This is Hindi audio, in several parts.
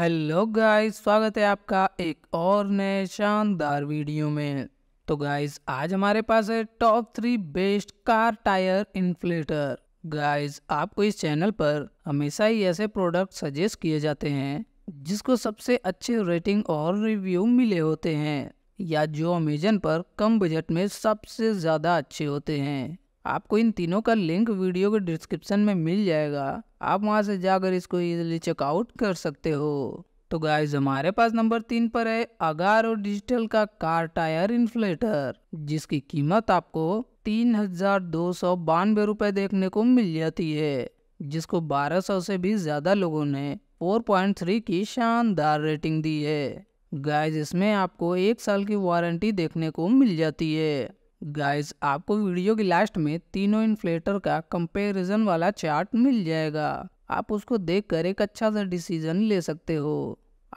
हेलो गाइस स्वागत है आपका एक और नए शानदार वीडियो में तो गाइस आज हमारे पास है top three best car tyre inflator guys आपको इस चैनल पर हमेशा ही ऐसे प्रोडक्ट सजेस्ट किए जाते हैं जिसको सबसे अच्छे रेटिंग और रिव्यू मिले होते हैं या जो अमेजन पर कम बजट में सबसे ज़्यादा अच्छे होते हैं आपको इन तीनों का लिंक वीडियो के डिस्क्रिप्शन में मिल जाएगा आप वहाँ से जाकर इसको ईजिली चेकआउट कर सकते हो तो गाइज हमारे पास नंबर तीन पर है अगार और डिजिटल का कार टायर इन्फ्लेटर जिसकी कीमत आपको तीन हजार दो सौ बानवे रुपए देखने को मिल जाती है जिसको 1200 से भी ज़्यादा लोगों ने 4.3 की शानदार रेटिंग दी है गाइज इसमें आपको एक साल की वारंटी देखने को मिल जाती है गाइस आपको वीडियो के लास्ट में तीनों इन्फ्लेटर का कंपैरिजन वाला चार्ट मिल जाएगा आप उसको देखकर एक अच्छा सा डिसीजन ले सकते हो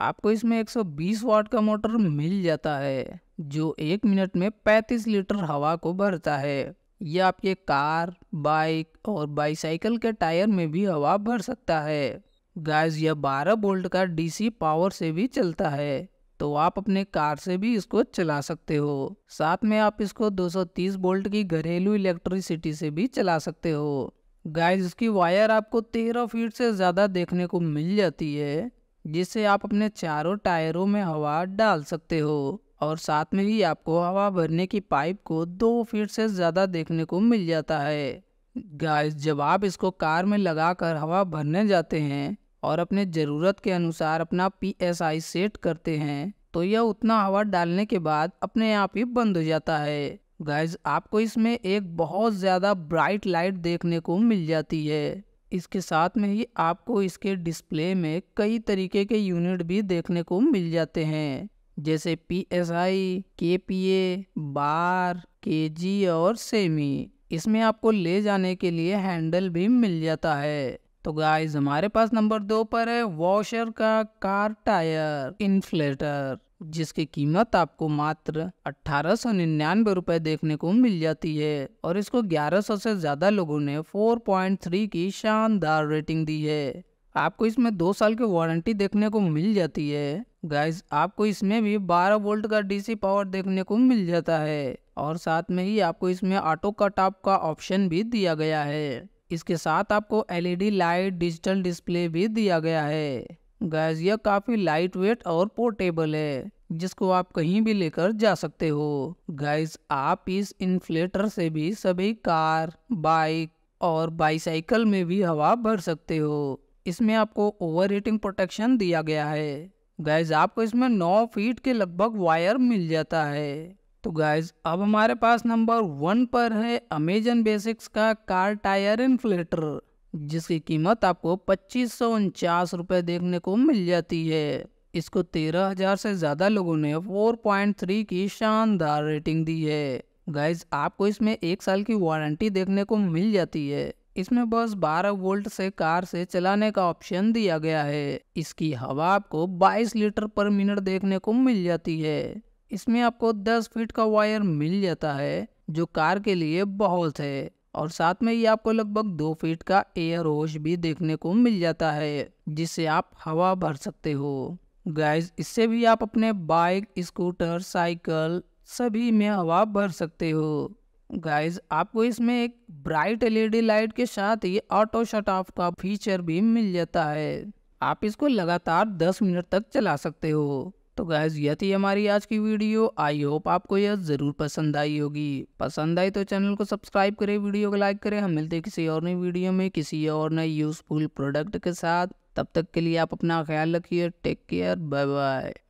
आपको इसमें 120 वाट का मोटर मिल जाता है जो एक मिनट में 35 लीटर हवा को भरता है यह आपके कार बाइक और बाईसाइकिल के टायर में भी हवा भर सकता है गाइज यह 12 बोल्ट का डीसी पावर से भी चलता है तो आप अपने कार से भी इसको चला सकते हो साथ में आप इसको 230 वोल्ट की घरेलू इलेक्ट्रिसिटी से भी चला सकते हो गाइस इसकी वायर आपको 13 फीट से ज़्यादा देखने को मिल जाती है जिससे आप अपने चारों टायरों में हवा डाल सकते हो और साथ में ही आपको हवा भरने की पाइप को दो फीट से ज़्यादा देखने को मिल जाता है गाइस जब आप इसको कार में लगाकर हवा भरने जाते हैं और अपने ज़रूरत के अनुसार अपना पी सेट करते हैं तो यह उतना हवा डालने के बाद अपने आप ही बंद हो जाता है गाइज आपको इसमें एक बहुत ज़्यादा ब्राइट लाइट देखने को मिल जाती है इसके साथ में ही आपको इसके डिस्प्ले में कई तरीके के यूनिट भी देखने को मिल जाते हैं जैसे पी एस आई के पी ए बार के जी और सेमी इसमें आपको ले जाने के लिए हैंडल भी मिल जाता है तो गाइस हमारे पास नंबर दो पर है वॉशर का कार टायर इन्फ्लेटर जिसकी कीमत आपको मात्र अठारह सौ निन्यानवे रुपए देखने को मिल जाती है और इसको 1100 से ज्यादा लोगों ने 4.3 की शानदार रेटिंग दी है आपको इसमें दो साल की वारंटी देखने को मिल जाती है गाइज आपको इसमें भी 12 वोल्ट का डीसी पावर देखने को मिल जाता है और साथ में ही आपको इसमें ऑटो कट ऑफ का ऑप्शन भी दिया गया है इसके साथ आपको एलईडी लाइट डिजिटल डिस्प्ले भी दिया गया है गैस यह काफी लाइट वेट और पोर्टेबल है जिसको आप कहीं भी लेकर जा सकते हो गैस आप इस इन्फ्लेटर से भी सभी कार बाइक और बाईसाइकिल में भी हवा भर सकते हो इसमें आपको ओवर हीटिंग प्रोटेक्शन दिया गया है गैस आपको इसमें 9 फीट के लगभग वायर मिल जाता है तो गाइज अब हमारे पास नंबर वन पर है अमेजन बेसिक्स का कार टायर इन्फ्लेटर जिसकी कीमत आपको पच्चीस सौ उनचास देखने को मिल जाती है इसको तेरह हजार से ज़्यादा लोगों ने 4.3 की शानदार रेटिंग दी है गाइज आपको इसमें एक साल की वारंटी देखने को मिल जाती है इसमें बस 12 वोल्ट से कार से चलाने का ऑप्शन दिया गया है इसकी हवा आपको 22 लीटर पर मिनट देखने को मिल जाती है इसमें आपको 10 फीट का वायर मिल जाता है जो कार के लिए बहुत है और साथ में ये आपको लगभग दो फीट का एयर होस भी देखने को मिल जाता है जिससे आप हवा भर सकते हो गाइस इससे भी आप अपने बाइक स्कूटर साइकिल सभी में हवा भर सकते हो गाइस आपको इसमें एक ब्राइट एलईडी लाइट के साथ ही ऑटो शट ऑफ का फीचर भी मिल जाता है आप इसको लगातार 10 मिनट तक चला सकते हो तो गाइज यह थी हमारी आज की वीडियो आई होप आपको यह ज़रूर पसंद आई होगी पसंद आई तो चैनल को सब्सक्राइब करें वीडियो को लाइक करें हम मिलते हैं किसी और नई वीडियो में किसी और नए यूज़फुल प्रोडक्ट के साथ तब तक के लिए आप अपना ख्याल रखिए टेक केयर बाय बाय